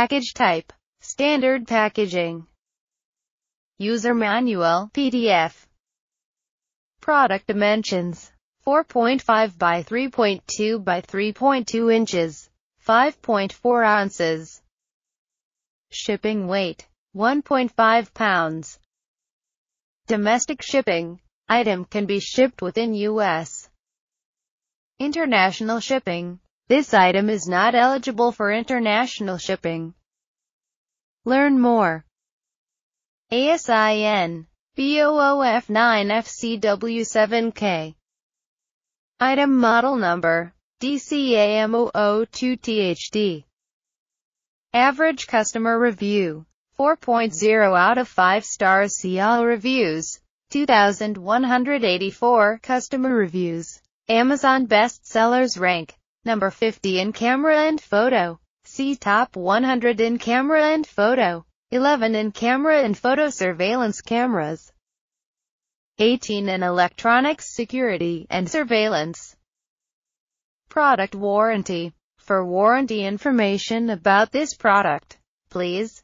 Package type. Standard packaging. User manual, PDF. Product dimensions. 4.5 by 3.2 by 3.2 inches. 5.4 ounces. Shipping weight. 1.5 pounds. Domestic shipping. Item can be shipped within U.S. International shipping. This item is not eligible for international shipping. Learn more. ASIN BOOF9FCW7K Item model number dcamo 2 thd Average customer review 4.0 out of 5 star CL reviews 2184 customer reviews Amazon Best Sellers rank Number 50 in camera and photo. See top 100 in camera and photo. 11 in camera and photo surveillance cameras. 18 in electronics security and surveillance. Product warranty. For warranty information about this product, please